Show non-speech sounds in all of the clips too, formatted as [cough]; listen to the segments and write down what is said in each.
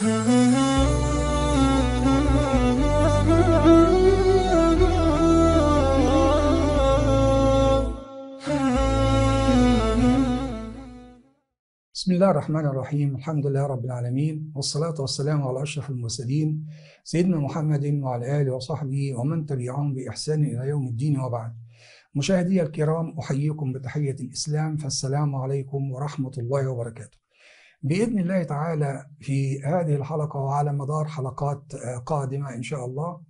بسم الله الرحمن الرحيم الحمد لله رب العالمين والصلاة والسلام على أشرف المرسلين سيدنا محمد وعلى آله وصحبه ومن تبعهم بإحسان إلى يوم الدين وبعد مشاهدي الكرام أحييكم بتحية الإسلام فالسلام عليكم ورحمة الله وبركاته باذن الله تعالى في هذه الحلقه وعلى مدار حلقات آه، قادمه ان شاء الله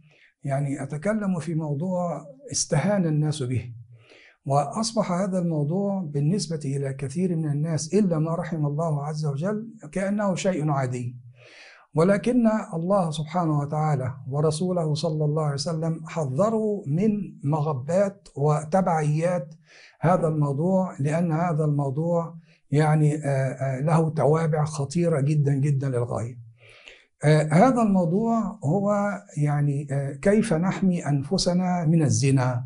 يعني اتكلم في موضوع استهان الناس به واصبح هذا الموضوع بالنسبه الى كثير من الناس الا ما رحم الله عز وجل كانه شيء عادي ولكن الله سبحانه وتعالى ورسوله صلى الله عليه وسلم حذروا من مغبات وتبعيات هذا الموضوع لان هذا الموضوع يعني آه، آه، له توابع خطيرة جدا جدا للغاية آه، هذا الموضوع هو يعني كيف نحمي أنفسنا من الزنا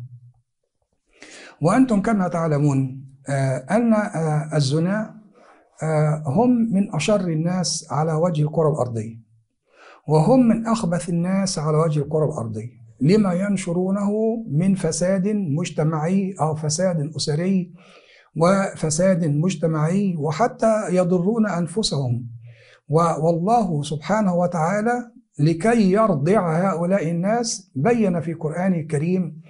وأنتم كما تعلمون أن الزنا هم من أشر الناس على وجه الكرة الأرضية وهم من أخبث الناس على وجه الكرة الأرضية لما ينشرونه من فساد مجتمعي أو فساد أسري وفساد مجتمعي وحتى يضرون انفسهم والله سبحانه وتعالى لكي يرضع هؤلاء الناس بين في القران الكريم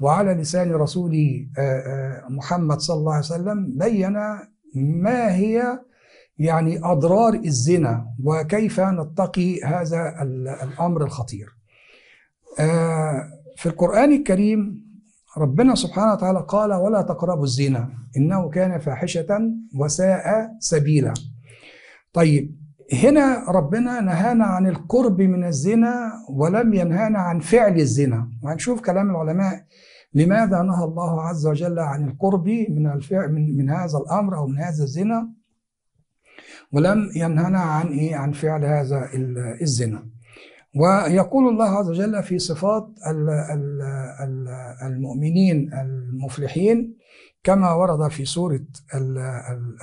وعلى لسان رسوله آه، آه، محمد صلى الله عليه وسلم بين ما هي يعني اضرار الزنا وكيف نتقي هذا الامر الخطير آه، في القران الكريم ربنا سبحانه وتعالى قال ولا تقربوا الزنا انه كان فاحشه وساء سبيلا طيب هنا ربنا نهانا عن القرب من الزنا ولم ينهانا عن فعل الزنا وهنشوف كلام العلماء لماذا نهى الله عز وجل عن القرب من الفعل من, من هذا الامر او من هذا الزنا ولم ينهانا عن ايه عن فعل هذا الزنا ويقول الله عز وجل في صفات المؤمنين المفلحين كما ورد في سورة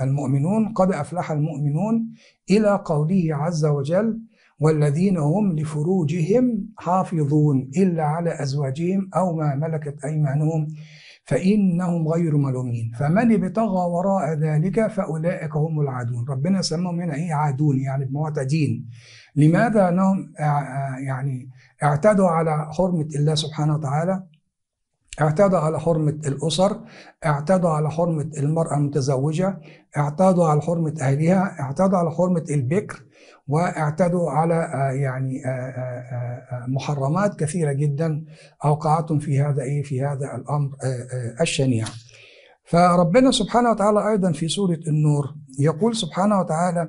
المؤمنون قد أفلح المؤمنون إلى قوله عز وجل والذين هم لفروجهم حافظون إلا على أزواجهم أو ما ملكت أيمانهم فإنهم غير ملومين فمن ابتغى وراء ذلك فأولئك هم العادون ربنا سماهم هنا إيه عادون يعني معتدين لماذا أنهم آه، آه، يعني اعتدوا على حرمة الله سبحانه وتعالى اعتادوا على حرمة الأسر اعتادوا على حرمة المرأة المتزوجة اعتادوا على حرمة أهلها اعتادوا على حرمة البكر واعتدوا على آه، يعني آه، آه، محرمات كثيرة جدا أوقعتهم في هذا إيه في هذا الأمر الشنيع فربنا سبحانه وتعالى أيضا في سورة النور يقول سبحانه وتعالى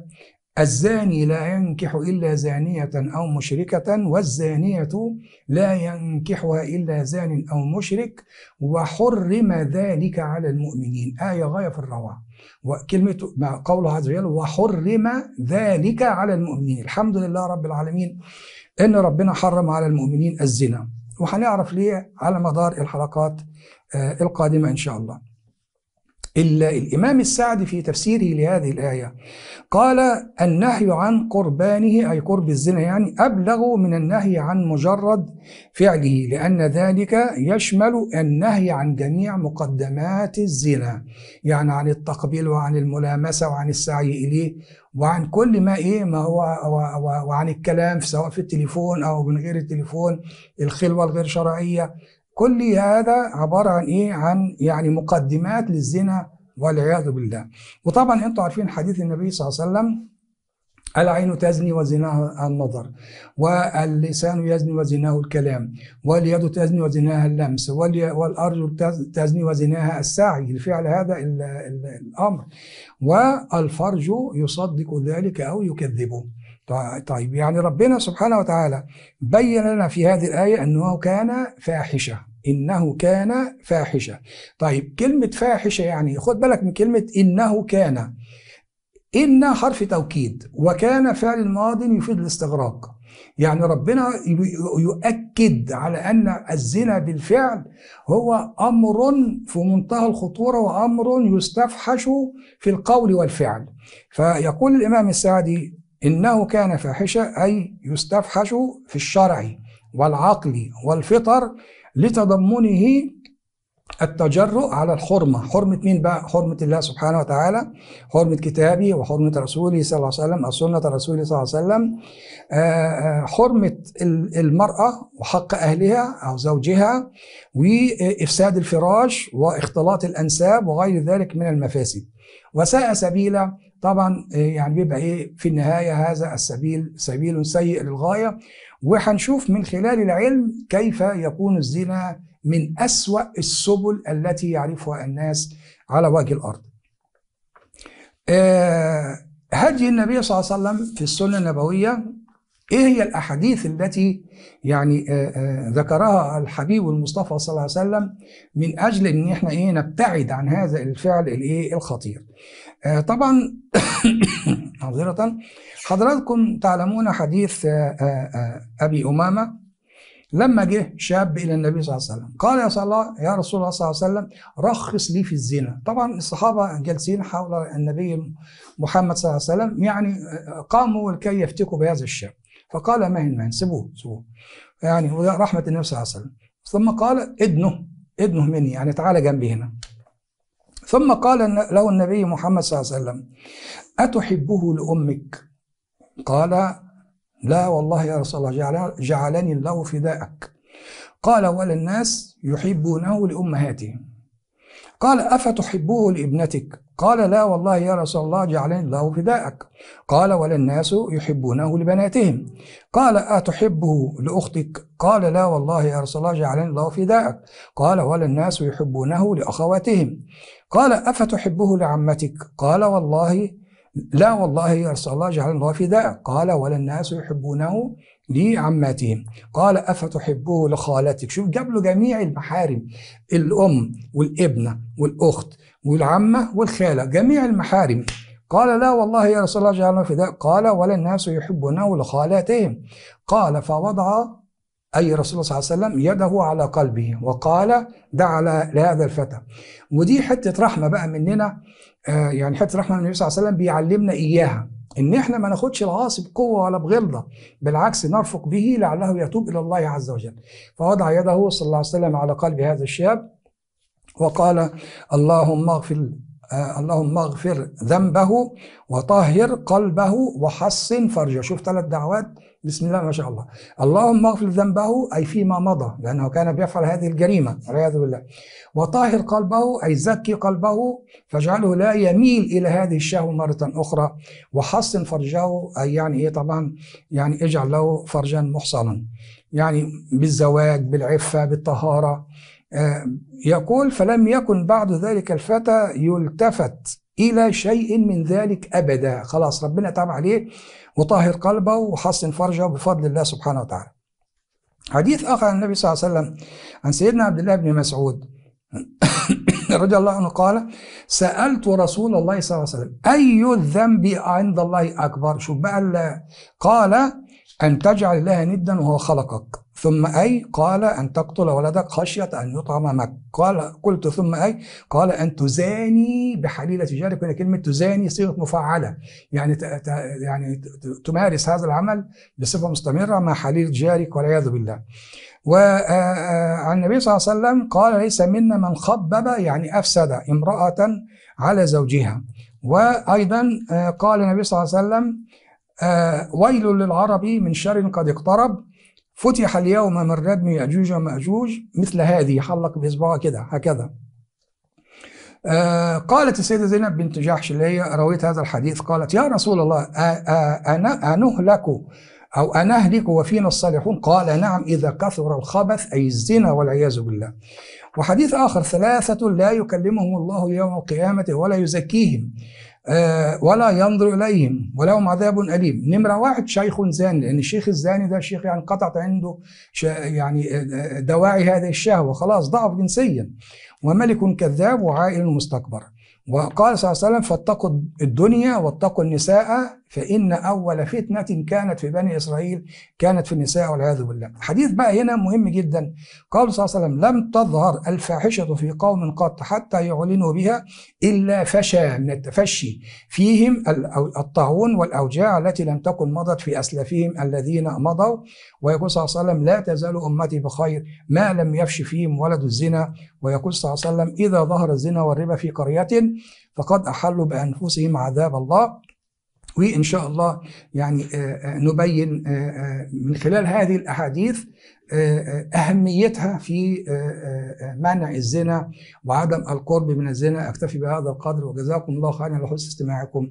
الزاني لا ينكح إلا زانية أو مشركة والزانية لا ينكحها إلا زان أو مشرك وحرم ذلك على المؤمنين آية غاية في الروعة وكلمة مع قوله عز وجل وحرم ذلك على المؤمنين الحمد لله رب العالمين إن ربنا حرم على المؤمنين الزنا وهنعرف ليه على مدار الحلقات آه، القادمة إن شاء الله إلا الإمام السعدي في تفسيره لهذه الآية قال النهي عن قربانه أي قرب الزنا يعني أبلغ من النهي عن مجرد فعله لأن ذلك يشمل النهي عن جميع مقدمات الزنا يعني عن التقبيل وعن الملامسة وعن السعي إليه وعن كل ما ايه ما هو وعن الكلام سواء في التليفون او من غير التليفون الخلوه الغير شرعيه كل هذا عبارة عن إيه؟ عن يعني مقدمات للزنا والعياذ بالله وطبعا أنتم عارفين حديث النبي صلى الله عليه وسلم العين تزني وزناها النظر واللسان يزني وزناه الكلام واليد تزني وزناها اللمس والأرجل تزني وزناها السعي لفعل هذا الأمر والفرج يصدق ذلك أو يكذبه طيب يعني ربنا سبحانه وتعالى بين لنا في هذه الآية أنه كان فاحشة إنه كان فاحشة طيب كلمة فاحشة يعني خد بالك من كلمة إنه كان إن حرف توكيد وكان فعل ماض يفيد الاستغراق يعني ربنا يؤكد على أن الزنا بالفعل هو أمر في منتهى الخطورة وأمر يستفحش في القول والفعل فيقول الإمام السعدي إنه كان فاحشة أي يستفحش في الشرع والعقل والفطر لتضمنه التجرؤ على الحرمة حرمة مين بقى؟ حرمة الله سبحانه وتعالى حرمة كتابه وحرمة رسوله صلى الله عليه وسلم أو سنة رسوله صلى الله عليه وسلم آه، آه، حرمة المرأة وحق أهلها أو زوجها وإفساد الفراش واختلاط الأنساب وغير ذلك من المفاسد وساء سبيلا طبعا آه، يعني بيبقى ايه في النهايه هذا السبيل سبيل سيء للغايه وهنشوف من خلال العلم كيف يكون الزنا من اسوا السبل التي يعرفها الناس على وجه الارض. آه، هدي النبي صلى الله عليه وسلم في السنه النبويه ايه هي الاحاديث التي يعني آه، آه، ذكرها الحبيب المصطفى صلى الله عليه وسلم من اجل ان احنا ايه نبتعد عن هذا الفعل الايه الخطير آه، طبعا [coughs] حضرة حضراتكم تعلمون حديث ابي امامه لما جه شاب الى النبي صلى الله عليه وسلم قال يا صلى يا رسول الله صلى الله عليه وسلم رخص لي في الزنا طبعا الصحابه جالسين حول النبي محمد صلى الله عليه وسلم يعني قاموا لكي يفتكوا بهذا الشاب فقال مهن مهن سيبوه سيبوه يعني رحمة النبي صلى الله عليه وسلم ثم قال ادنه ادنه مني يعني تعالى جنبي هنا ثم قال له النبي محمد صلى الله عليه وسلم أتحبه لأمك قال لا والله يا رسول الله جعلني الله فداءك قال وللناس يحبونه لأمهاتهم قال أفتحبه لابنتك قال لا والله يا رسول الله جعلني الله فداءك قال ولا الناس يحبونه لبناتهم قال أتحبه لأختك قال لا والله يا رسول الله جعلني الله فداءك قال ولا الناس يحبونه لأخواتهم قال أفتحبه لعمتك قال والله لا والله يا رسول الله جعلني الله فداءك قال ولا الناس يحبونه لعماتهم قال أفتحبه لخالتك شوف جاب له جميع المحارم الأم والابنة والأخت والعمة والخالة جميع المحارم قال لا والله يا رسول الله جعلنا فداء قال ولا الناس يحبونه لخالاتهم قال فوضع أي رسول الله صلى الله عليه وسلم يده على قلبه وقال دع لهذا الفتى ودي حتة رحمة بقى مننا آه، يعني حتة رحمة من النبي صلى الله عليه وسلم بيعلمنا إياها ان احنا ما ناخدش العاصي بقوه ولا بغلظه بالعكس نرفق به لعله يتوب الى الله عز وجل فوضع يده صلى الله عليه وسلم على قلب هذا الشاب وقال اللهم اغفر اللهم اغفر ذنبه وطهر قلبه وحصن فرجه شوف ثلاث دعوات بسم الله ما شاء الله اللهم اغفر ذنبه أي فيما مضى لأنه كان بيفعل هذه الجريمة والعياذ بالله وطاهر قلبه أي زكي قلبه فاجعله لا يميل إلى هذه الشهوة مرة أخرى وحصن فرجه أي يعني إيه طبعا يعني اجعل له فرجا محصنا يعني بالزواج بالعفة بالطهارة آه، يقول فلم يكن بعد ذلك الفتى يلتفت إلى شيء من ذلك أبدا خلاص ربنا تعب عليه وطهر قلبه وحصن فرجه بفضل الله سبحانه وتعالى حديث آخر عن النبي صلى الله عليه وسلم عن سيدنا عبد الله بن مسعود رضي الله عنه قال سألت رسول الله صلى الله عليه وسلم أي الذنب عند الله أكبر شوف بقى قال أن تجعل الله ندا وهو خلقك ثم أي قال أن تقتل ولدك خشية أن يطعم مك قال قلت ثم أي قال أن تزاني بحليلة جارك هنا كلمة تزاني صيغة مفعلة يعني يعني تمارس هذا العمل بصفة مستمرة مع حليلة جارك والعياذ بالله وعن آه، آه، النبي صلى الله عليه وسلم قال ليس منا من خبب يعني أفسد امرأة على زوجها وأيضا آه، قال النبي صلى الله عليه وسلم ويل للعرب من شر قد اقترب فتح اليوم من ردم يأجوج ومأجوج مثل هذه حلق باصبعه كده هكذا قالت السيدة زينب بنت جحش اللي هي رويت هذا الحديث قالت يا رسول الله أنهلك أو أنهلك وفينا الصالحون قال نعم إذا كثر الخبث أي الزنا والعياذ بالله وحديث آخر ثلاثة لا يكلمهم الله يوم القيامة ولا يزكيهم آه، ولا ينظر إليهم ولهم عذاب أليم نمرة واحد شيخ زاني لأن الشيخ الزاني ده شيخ يعني قطعت عنده يعني آه، آه، دواعي هذه الشهوة خلاص ضعف جنسيا وملك كذاب وعائل مستكبر وقال صلى الله عليه وسلم فاتقوا الدنيا واتقوا النساء فإن أول فتنة كانت في بني إسرائيل كانت في النساء والعياذ بالله الحديث بقى هنا مهم جدا قال صلى الله عليه وسلم لم تظهر الفاحشة في قوم قط حتى يعلنوا بها إلا فشى من التفشي فيهم الطاعون والأوجاع التي لم تكن مضت في أسلافهم الذين مضوا ويقول صلى الله عليه وسلم لا تزال أمتي بخير ما لم يفش فيهم ولد الزنا ويقول صلى الله عليه وسلم إذا ظهر الزنا والربا في قرية فقد أحلوا بأنفسهم عذاب الله وإن شاء الله يعني آه، آه، نبين آه، من خلال هذه الأحاديث أهميتها في منع الزنا وعدم القرب من الزنا أكتفي بهذا القدر وجزاكم الله خيرا على حسن استماعكم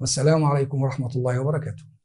والسلام عليكم ورحمة الله وبركاته